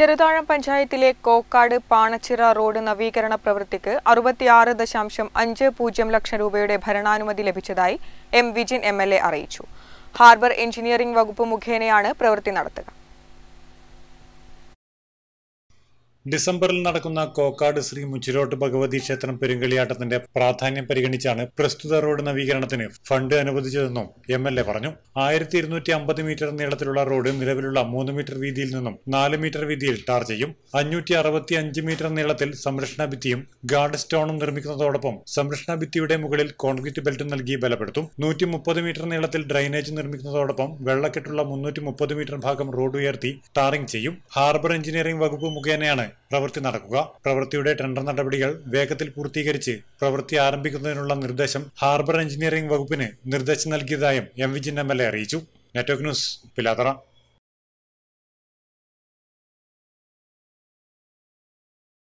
ചെറുതാഴം പഞ്ചായത്തിലെ കോക്കാട് പാണച്ചിറ റോഡ് നവീകരണ പ്രവൃത്തിക്ക് അറുപത്തിയാറ് ദശാംശം അഞ്ച് പൂജ്യം ലക്ഷം രൂപയുടെ ഭരണാനുമതി ലഭിച്ചതായി എം വിജിൻ എം അറിയിച്ചു ഹാർബർ എഞ്ചിനീയറിംഗ് വകുപ്പ് മുഖേനയാണ് പ്രവൃത്തി നടത്തുക ഡിസംബറിൽ നടക്കുന്ന കോക്കാട് ശ്രീ മുച്ചിലോട്ട് ഭഗവതി ക്ഷേത്രം പെരുങ്കളിയാട്ടത്തിന്റെ പ്രാധാന്യം പരിഗണിച്ചാണ് പ്രസ്തുത റോഡ് നവീകരണത്തിന് ഫണ്ട് അനുവദിച്ചതെന്നും എം എൽ എ പറഞ്ഞു ആയിരത്തി ഇരുന്നൂറ്റി അമ്പത് മീറ്റർ നീളത്തിലുള്ള റോഡ് നിലവിലുള്ള മൂന്ന് മീറ്റർ വീതിയിൽ നിന്നും നാല് മീറ്റർ വീതിയിൽ ടാർ ചെയ്യും അഞ്ഞൂറ്റി അറുപത്തി അഞ്ച് മീറ്റർ നീളത്തിൽ സംരക്ഷണ ഭിത്തിയും ഗാർഡ് സ്റ്റോണും നിർമ്മിക്കുന്നതോടൊപ്പം സംരക്ഷണ ഭിത്തിയുടെ മുകളിൽ കോൺക്രീറ്റ് ബെൽറ്റ് നൽകി ബലപ്പെടുത്തും നൂറ്റി മുപ്പത് മീറ്റർ നീളത്തിൽ ഡ്രൈനേജ് നിർമ്മിക്കുന്നതോടൊപ്പം വെള്ളക്കെട്ടുള്ള മുന്നൂറ്റി മുപ്പത് മീറ്റർ ഭാഗം റോഡ് ഉയർത്തി ടാറിംഗ് ചെയ്യും ഹാർബർ എഞ്ചിനീയറിംഗ് വകുപ്പ് മുഖേനയാണ് പ്രവൃത്തി നടക്കുക പ്രവൃത്തിയുടെ ടെൻഡർ നടപടികൾ വേഗത്തിൽ പൂർത്തീകരിച്ച് പ്രവൃത്തി ആരംഭിക്കുന്നതിനുള്ള നിർദ്ദേശം ഹാർബർ എഞ്ചിനീയറിംഗ് വകുപ്പിന് നിർദ്ദേശം നൽകിയതായും M Vijin M L A അറിയിച്ചു നെറ്റ്വർക്ക് ന്യൂസ് പിലാതറ